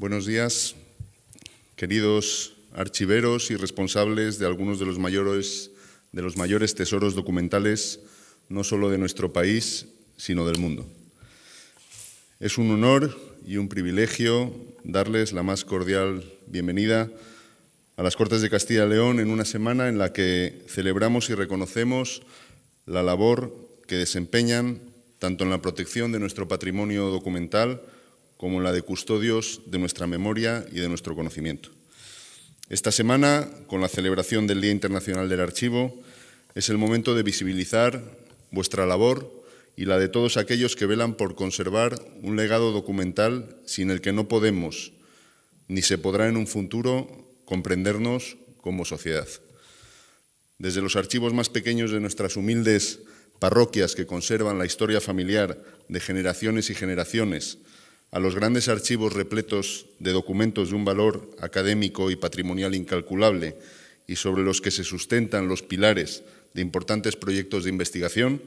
Buenos días, queridos archiveros y responsables de algunos de los mayores, de los mayores tesoros documentales, no solo de nuestro país, sino del mundo. Es un honor y un privilegio darles la más cordial bienvenida a las Cortes de Castilla y León en una semana en la que celebramos y reconocemos la labor que desempeñan tanto en la protección de nuestro patrimonio documental como la de custodios de nuestra memoria y de nuestro conocimiento. Esta semana, con la celebración del Día Internacional del Archivo, es el momento de visibilizar vuestra labor y la de todos aquellos que velan por conservar un legado documental sin el que no podemos, ni se podrá en un futuro, comprendernos como sociedad. Desde los archivos más pequeños de nuestras humildes parroquias que conservan la historia familiar de generaciones y generaciones, a los grandes archivos repletos de documentos de un valor académico y patrimonial incalculable y sobre los que se sustentan los pilares de importantes proyectos de investigación,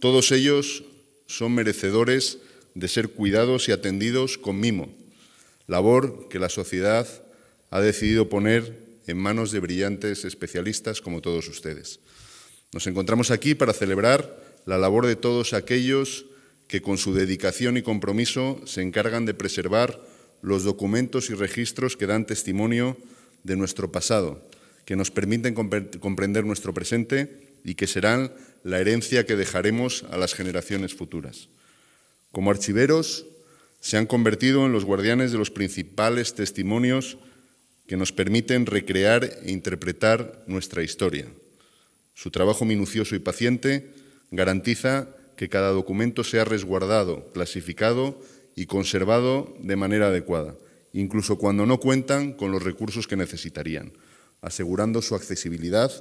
todos ellos son merecedores de ser cuidados y atendidos con mimo, labor que la sociedad ha decidido poner en manos de brillantes especialistas como todos ustedes. Nos encontramos aquí para celebrar la labor de todos aquellos que con su dedicación y compromiso se encargan de preservar los documentos y registros que dan testimonio de nuestro pasado, que nos permiten comprender nuestro presente y que serán la herencia que dejaremos a las generaciones futuras. Como archiveros, se han convertido en los guardianes de los principales testimonios que nos permiten recrear e interpretar nuestra historia. Su trabajo minucioso y paciente garantiza que cada documento sea resguardado, clasificado y conservado de manera adecuada, incluso cuando no cuentan con los recursos que necesitarían, asegurando su accesibilidad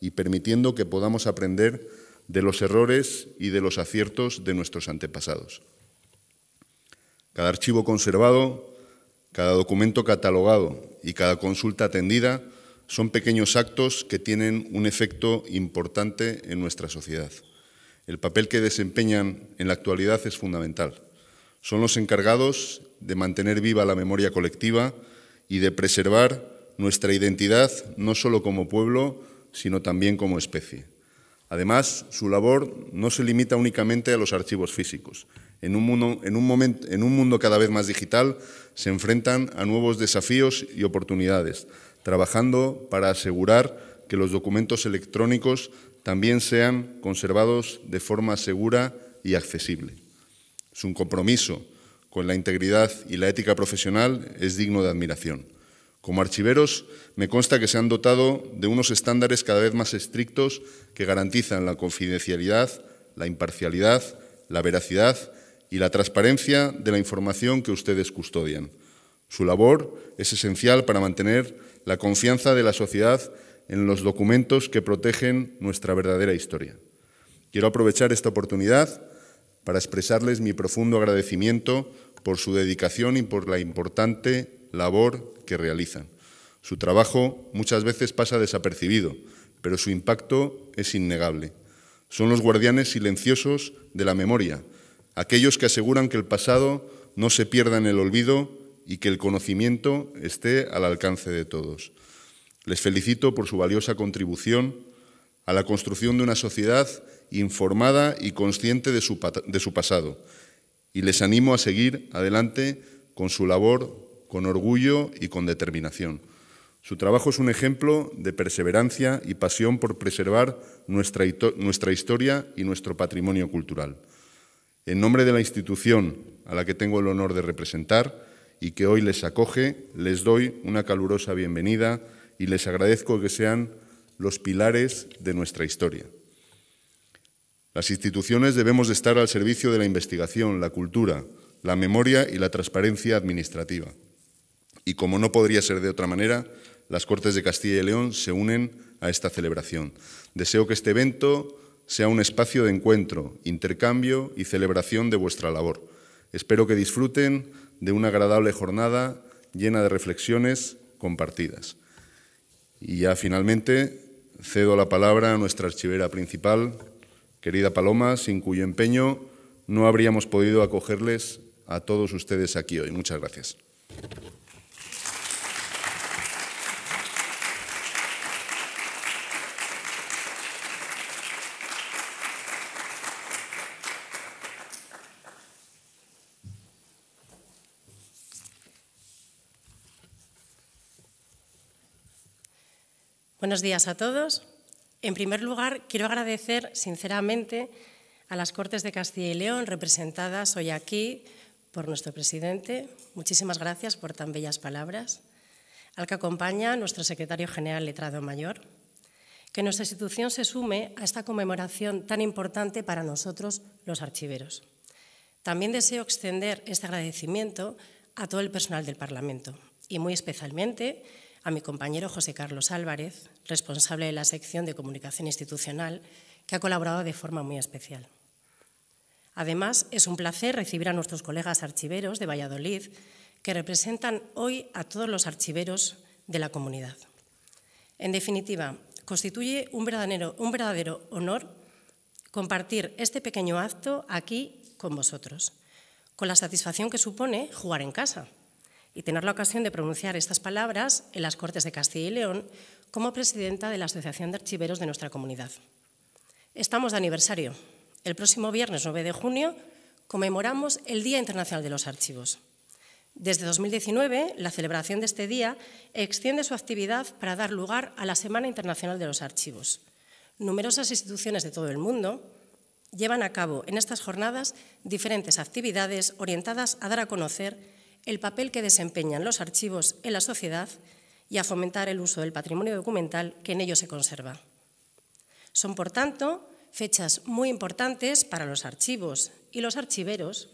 y permitiendo que podamos aprender de los errores y de los aciertos de nuestros antepasados. Cada archivo conservado, cada documento catalogado y cada consulta atendida son pequeños actos que tienen un efecto importante en nuestra sociedad. El papel que desempeñan en la actualidad es fundamental. Son los encargados de mantener viva la memoria colectiva y de preservar nuestra identidad no solo como pueblo, sino también como especie. Además, su labor no se limita únicamente a los archivos físicos. En un, mundo, en un mundo, cada vez más digital, se enfrentan a nuevos desafíos y oportunidades, trabajando para asegurar que los documentos electrónicos también sean conservados de forma segura y accesible. Su compromiso con la integridad y la ética profesional es digno de admiración. Como archiveros, me consta que se han dotado de unos estándares cada vez más estrictos que garantizan la confidencialidad, la imparcialidad, la veracidad y la transparencia de la información que ustedes custodian. Su labor es esencial para mantener la confianza de la sociedad en los documentos que protegen nuestra verdadera historia. Quiero aprovechar esta oportunidad para expresarles mi profundo agradecimiento por su dedicación y por la importante labor que realizan. Su trabajo muchas veces pasa desapercibido, pero su impacto es innegable. Son los guardianes silenciosos de la memoria, aquellos que aseguran que el pasado no se pierda en el olvido y que el conocimiento esté al alcance de todos. Les felicito por su valiosa contribución a la construcción de una sociedad informada y consciente de su, pasado y les animo a seguir adelante con su labor con orgullo y con determinación. Su trabajo es un ejemplo de perseverancia y pasión por preservar nuestra, nuestra historia y nuestro patrimonio cultural. En nombre de la institución a la que tengo el honor de representar y que hoy les acoge, les doy una calurosa bienvenida y les agradezco que sean los pilares de nuestra historia. Las instituciones debemos estar al servicio de la investigación, la cultura, la memoria y la transparencia administrativa. Y como no podría ser de otra manera, las Cortes de Castilla y León se unen a esta celebración. Deseo que este evento sea un espacio de encuentro, intercambio y celebración de vuestra labor. Espero que disfruten de una agradable jornada llena de reflexiones compartidas. Y ya finalmente cedo la palabra a nuestra archivera principal, querida Paloma, sin cuyo empeño no habríamos podido acogerles a todos ustedes aquí hoy. Muchas gracias. Buenos días a todos. En primer lugar, quiero agradecer sinceramente a las Cortes de Castilla y León, representadas hoy aquí por nuestro presidente. Muchísimas gracias por tan bellas palabras. Al que acompaña nuestro secretario general letrado mayor. Que nuestra institución se sume a esta conmemoración tan importante para nosotros, los archiveros. También deseo extender este agradecimiento a todo el personal del Parlamento y muy especialmente a mi compañero José Carlos Álvarez, responsable de la sección de comunicación institucional, que ha colaborado de forma muy especial. Además, es un placer recibir a nuestros colegas archiveros de Valladolid, que representan hoy a todos los archiveros de la comunidad. En definitiva, constituye un verdadero, honor compartir este pequeño acto aquí con vosotros, con la satisfacción que supone jugar en casa, y tener la ocasión de pronunciar estas palabras en las Cortes de Castilla y León como presidenta de la Asociación de Archiveros de nuestra comunidad. Estamos de aniversario. El próximo viernes 9 de junio conmemoramos el Día Internacional de los Archivos. Desde 2019, la celebración de este día extiende su actividad para dar lugar a la Semana Internacional de los Archivos. Numerosas instituciones de todo el mundo llevan a cabo en estas jornadas diferentes actividades orientadas a dar a conocer el papel que desempeñan los archivos en la sociedad y a fomentar el uso del patrimonio documental que en ellos se conserva. Son, por tanto, fechas muy importantes para los archivos y los archiveros,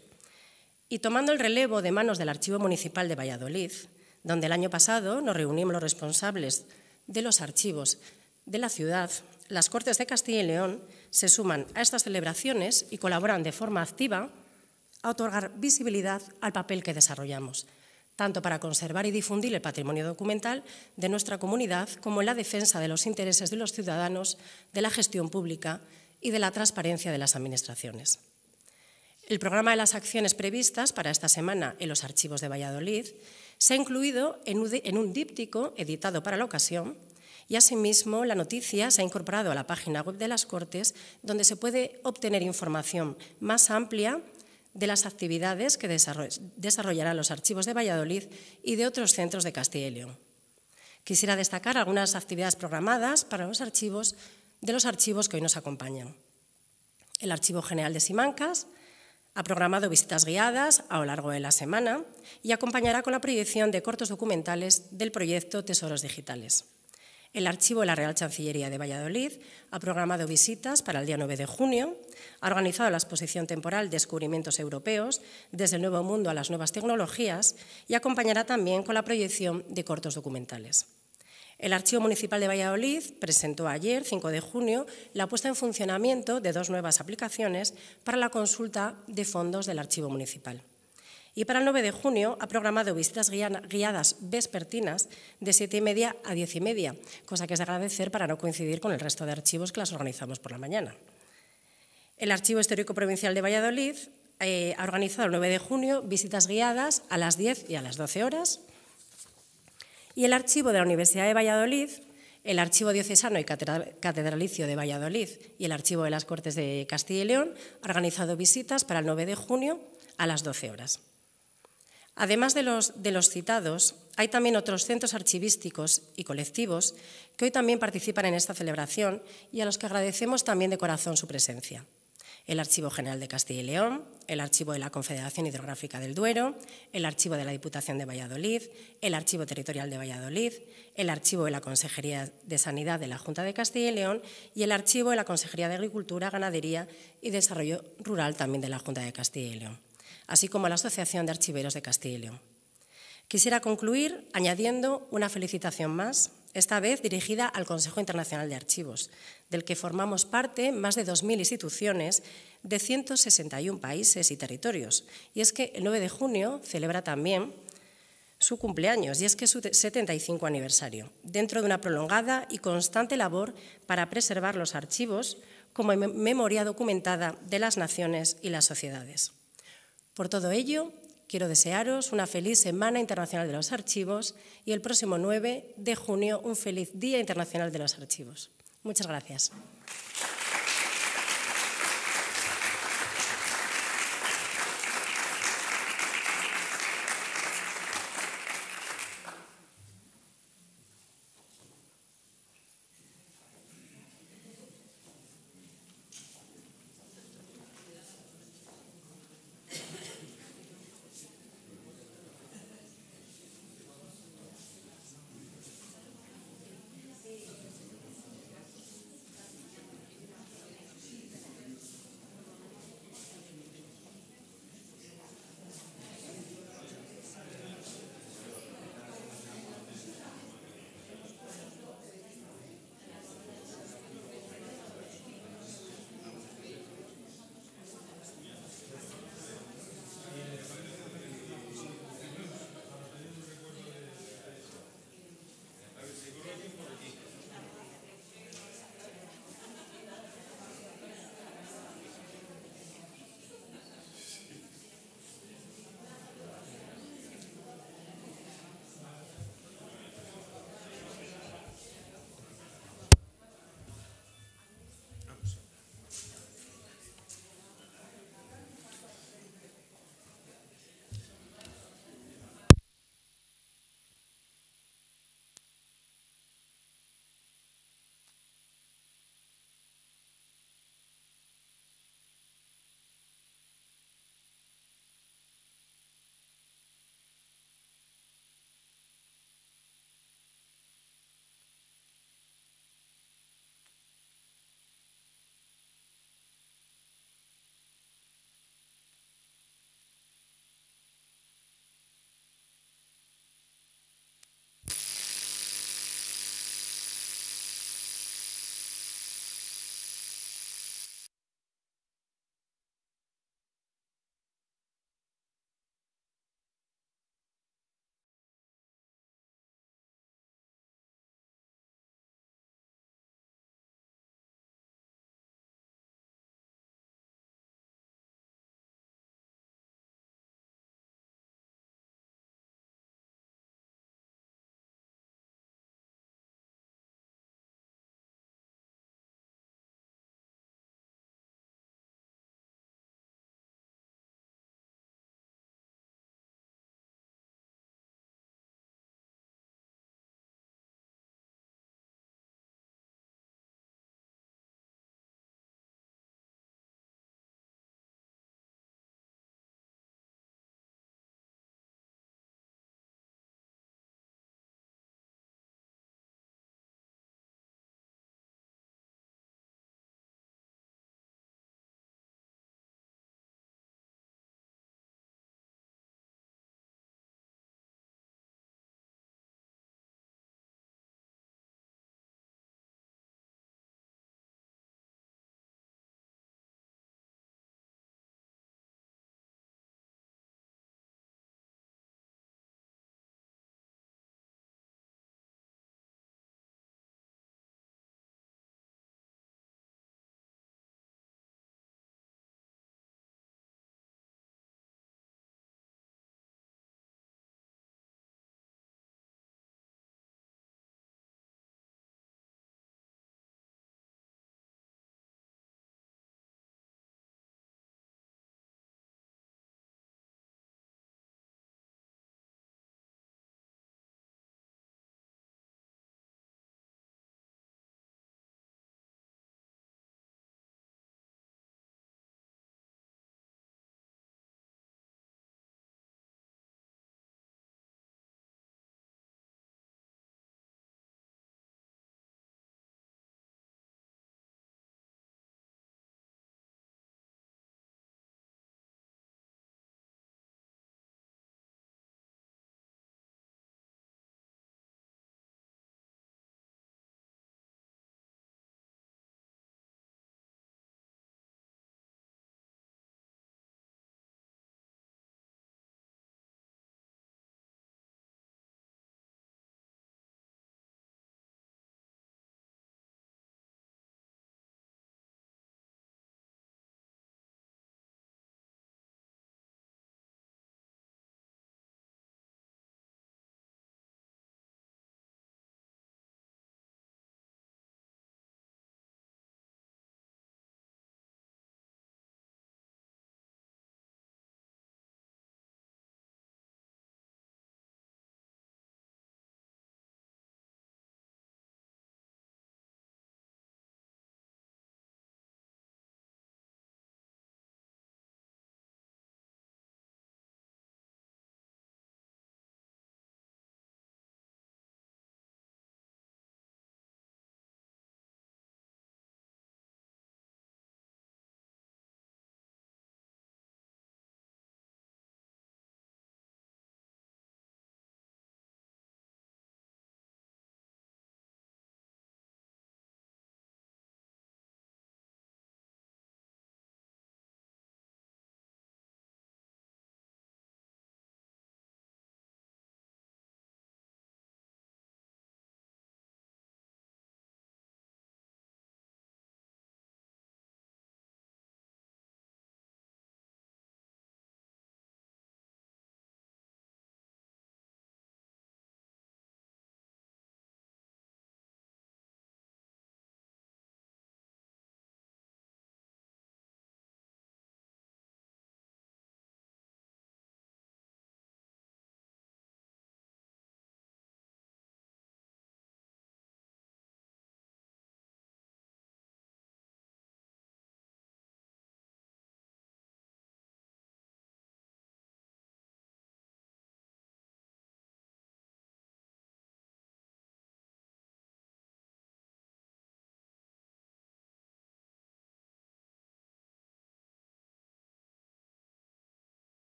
y tomando el relevo de manos del Archivo Municipal de Valladolid, donde el año pasado nos reunimos los responsables de los archivos de la ciudad, las Cortes de Castilla y León se suman a estas celebraciones y colaboran de forma activa a otorgar visibilidad al papel que desarrollamos, tanto para conservar y difundir el patrimonio documental de nuestra comunidad como en la defensa de los intereses de los ciudadanos, de la gestión pública y de la transparencia de las administraciones. El programa de las acciones previstas para esta semana en los archivos de Valladolid se ha incluido en un díptico editado para la ocasión y asimismo la noticia se ha incorporado a la página web de las Cortes donde se puede obtener información más amplia de las actividades que desarrollarán los archivos de Valladolid y de otros centros de Castilla y León. Quisiera destacar algunas actividades programadas para los archivos de los archivos que hoy nos acompañan. El Archivo General de Simancas ha programado visitas guiadas a lo largo de la semana y acompañará con la proyección de cortos documentales del proyecto Tesoros Digitales. El archivo de la Real Chancillería de Valladolid ha programado visitas para el día 9 de junio, ha organizado la exposición temporal Descubrimientos Europeos, desde el Nuevo Mundo a las Nuevas Tecnologías, y acompañará también con la proyección de cortos documentales. El Archivo Municipal de Valladolid presentó ayer, 5 de junio, la puesta en funcionamiento de dos nuevas aplicaciones para la consulta de fondos del Archivo Municipal y para el 9 de junio ha programado visitas guiadas vespertinas de 7 y media a 10 y media, cosa que es de agradecer para no coincidir con el resto de archivos que las organizamos por la mañana. El Archivo Histórico Provincial de Valladolid eh, ha organizado el 9 de junio visitas guiadas a las 10 y a las 12 horas. Y el Archivo de la Universidad de Valladolid, el Archivo Diocesano y Catedralicio de Valladolid y el Archivo de las Cortes de Castilla y León ha organizado visitas para el 9 de junio a las 12 horas. Además de los, citados, hay también otros centros archivísticos y colectivos que hoy también participan en esta celebración y a los que agradecemos también de corazón su presencia. El Archivo General de Castilla y León, el Archivo de la Confederación Hidrográfica del Duero, el Archivo de la Diputación de Valladolid, el Archivo Territorial de Valladolid, el Archivo de la Consejería de Sanidad de la Junta de Castilla y León y el Archivo de la Consejería de Agricultura, Ganadería y Desarrollo Rural también de la Junta de Castilla y León así como la Asociación de Archiveros de Castilla Quisiera concluir añadiendo una felicitación más, esta vez dirigida al Consejo Internacional de Archivos, del que formamos parte más de 2.000 instituciones de 161 países y territorios. Y es que el 9 de junio celebra también su cumpleaños y es que es su 75 aniversario, dentro de una prolongada y constante labor para preservar los archivos como memoria documentada de las naciones y las sociedades. Por todo ello, quiero desearos una feliz Semana Internacional de los Archivos y el próximo 9 de junio un feliz Día Internacional de los Archivos. Muchas gracias.